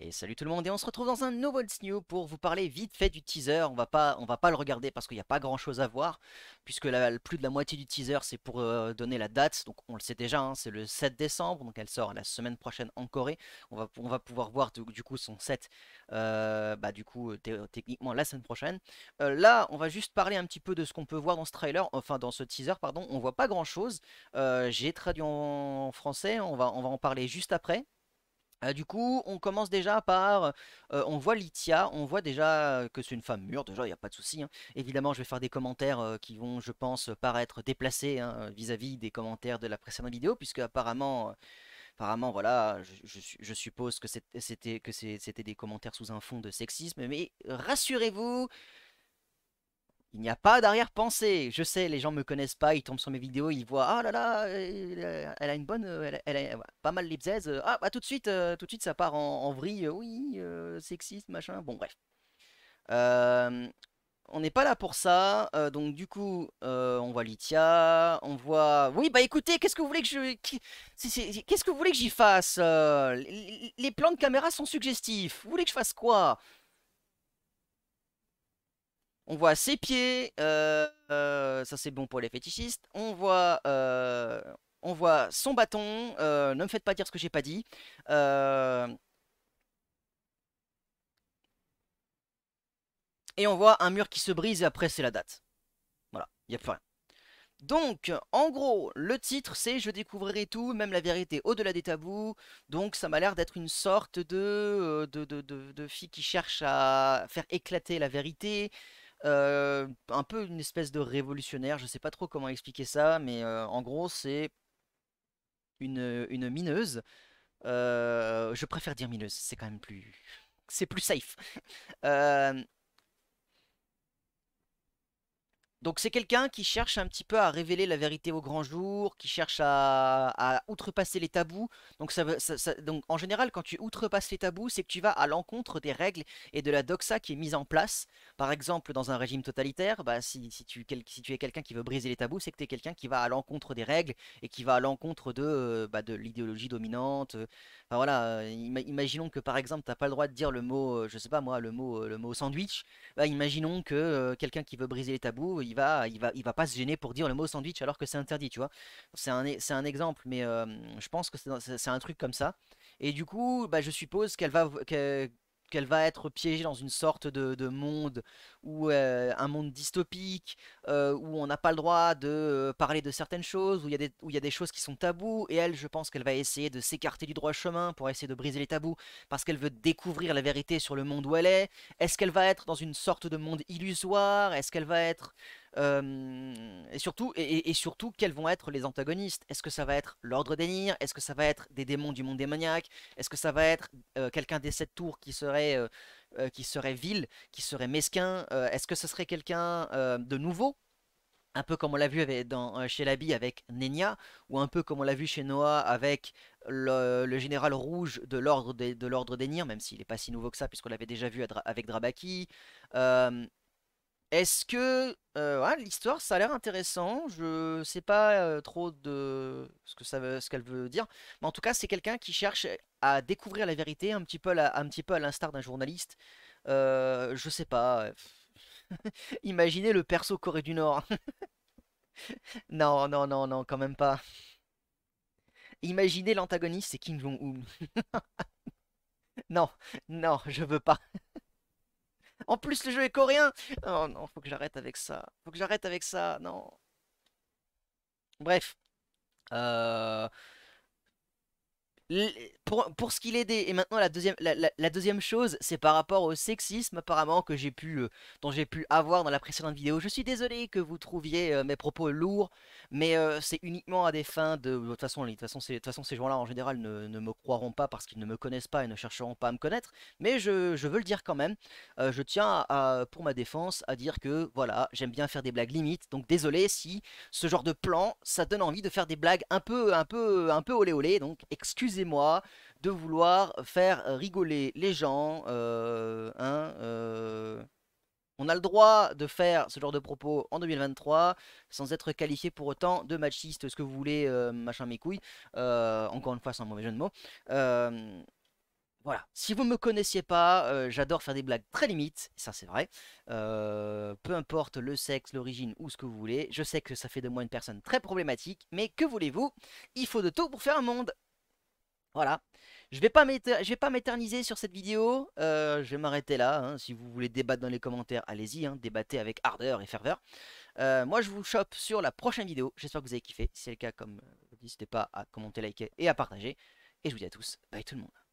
Et salut tout le monde et on se retrouve dans un nouveau New pour vous parler vite fait du teaser. On va pas, on va pas le regarder parce qu'il n'y a pas grand chose à voir puisque la, plus de la moitié du teaser c'est pour euh, donner la date. Donc on le sait déjà, hein, c'est le 7 décembre donc elle sort la semaine prochaine en Corée. On va, on va pouvoir voir du, coup son set euh, bah, du coup euh, techniquement la semaine prochaine. là on va juste parler un petit peu de ce qu'on peut voir dans ce trailer, enfin dans ce teaser pardon. On voit pas grand chose. J'ai traduit en français, on va, on va en parler juste après. Ah, du coup, on commence déjà par, on voit litia on voit déjà que c'est une femme mûre, déjà il n'y a pas de souci. Hein. Évidemment, je vais faire des commentaires qui vont, je pense, paraître déplacés hein, vis-à-vis des commentaires de la précédente vidéo, puisque apparemment, apparemment, voilà, je, suppose que c'était des commentaires sous un fond de sexisme, mais rassurez-vous, il n'y a pas d'arrière-pensée. Je sais, les gens me connaissent pas, ils tombent sur mes vidéos, ils voient ah là là, euh, euh, elle a une bonne, euh, elle, a pas mal les Ah bah tout de suite, tout de suite ça part en, vrille. Oui, sexiste machin. Bon bref. on n'est pas là pour ça. donc du coup, on voit Litia, on voit. Oui bah écoutez, qu'est-ce que vous voulez que je, qu'est-ce que vous voulez que j'y fasse les, plans de caméra sont suggestifs. Vous voulez que je fasse quoi on voit ses pieds, euh, euh, ça c'est bon pour les fétichistes. On voit, euh, on voit son bâton, ne me faites pas dire ce que j'ai pas dit. Et on voit un mur qui se brise et après c'est la date. Voilà, il n'y a plus rien. Donc, en gros, le titre c'est Je découvrirai tout, même la vérité au-delà des tabous. Donc, ça m'a l'air d'être une sorte de, de, fille qui cherche à faire éclater la vérité, un peu une espèce de révolutionnaire, je sais pas trop comment expliquer ça, mais en gros c'est une, mineuse. je préfère dire mineuse, c'est quand même plus... C'est plus safe. Donc c'est quelqu'un qui cherche un petit peu à révéler la vérité au grand jour, qui cherche à, outrepasser les tabous. Donc, ça, donc en général, quand tu outrepasses les tabous, c'est que tu vas à l'encontre des règles et de la doxa qui est mise en place. Par exemple, dans un régime totalitaire, bah, si, si, tu, si tu es quelqu'un qui veut briser les tabous, c'est que tu es quelqu'un qui va à l'encontre des règles et qui va à l'encontre de, euh, bah, de l'idéologie dominante. Euh, enfin voilà, euh, imaginons que par exemple, tu n'as pas le droit de dire le mot, je sais pas moi, le mot, le mot sandwich. Bah, imaginons que quelqu'un qui veut briser les tabous, il va, il va, il va pas se gêner pour dire le mot sandwich alors que c'est interdit, tu vois. C'est un, c'est un exemple, mais je pense que c'est un truc comme ça. Et du coup, bah, je suppose qu'elle va, qu'elle va être piégée dans une sorte de, monde où un monde dystopique, où on n'a pas le droit de parler de certaines choses, où il y a des, où il y a des choses qui sont tabous. Et elle, je pense qu'elle va essayer de s'écarter du droit chemin pour essayer de briser les tabous, parce qu'elle veut découvrir la vérité sur le monde où elle est. Est-ce qu'elle va être dans une sorte de monde illusoire Est-ce qu'elle va être et, surtout, et, surtout, quels vont être les antagonistes Est-ce que ça va être l'ordre des Nirs Est-ce que ça va être des démons du monde démoniaque Est-ce que ça va être quelqu'un des sept tours qui serait, qui serait vil, qui serait mesquin Est-ce que ce serait quelqu'un de nouveau un peu comme on l'a vu euh, chez Labi avec Nenia, ou un peu comme on l'a vu chez Noah avec le, général rouge de l'ordre des, de l'ordre des Nirs, même s'il n'est pas si nouveau que ça, puisqu'on l'avait déjà vu avec Drabaki. Est-ce que l'histoire, ça a l'air intéressant. Je sais pas trop de ce que ça veut, ce qu'elle veut dire, mais en tout cas, c'est quelqu'un qui cherche à découvrir la vérité un petit peu, à un petit peu à l'instar d'un journaliste. je sais pas. Imaginez le perso Corée du Nord. non, non, non, non, quand même pas. Imaginez l'antagoniste, c'est Kim Jong-un. non, non, je veux pas. En plus, le jeu est coréen. Oh non, faut que j'arrête avec ça. Faut que j'arrête avec ça, non. Bref. Euh pour, pour, ce qu'il est des... Et maintenant, la deuxième, la, deuxième chose, c'est par rapport au sexisme, apparemment, que j'ai pu, euh, dont j'ai pu avoir dans la précédente vidéo. Je suis désolé que vous trouviez euh, mes propos lourds, mais euh, c'est uniquement à des fins de... De toute façon, de façon, de façon ces gens-là, en général, ne, me croiront pas parce qu'ils ne me connaissent pas et ne chercheront pas à me connaître. Mais je, veux le dire quand même. je tiens, pour ma défense, à dire que, voilà, j'aime bien faire des blagues limites. Donc désolé si ce genre de plan, ça donne envie de faire des blagues un peu, un peu, un peu olé olé. Donc excusez moi de vouloir faire rigoler les gens. Euh, hein, euh. on a le droit de faire ce genre de propos en 2023 sans être qualifié pour autant de machiste, ce que vous voulez, euh, machin mes couilles. encore une fois, sans mauvais jeu de mots. voilà, si vous me connaissiez pas, j'adore faire des blagues très limites, ça c'est vrai. peu importe le sexe, l'origine ou ce que vous voulez, je sais que ça fait de moi une personne très problématique, mais que voulez-vous Il faut de tout pour faire un monde voilà. Je vais pas m'éterniser sur cette vidéo, euh, je vais m'arrêter là, hein. si vous voulez débattre dans les commentaires, allez-y, hein. débattez avec ardeur et ferveur. Euh, moi je vous chope sur la prochaine vidéo, j'espère que vous avez kiffé, si c'est le cas, comme euh, n'hésitez pas à commenter, liker et à partager, et je vous dis à tous, bye tout le monde.